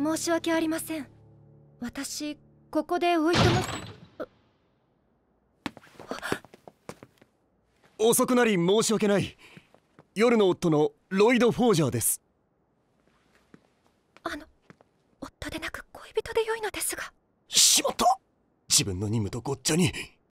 申し訳ありません私ここでおいとま遅くなり申し訳ない夜の夫のロイド・フォージャーですあの夫でなく恋人で良いのですがしまった自分の任務とごっちゃに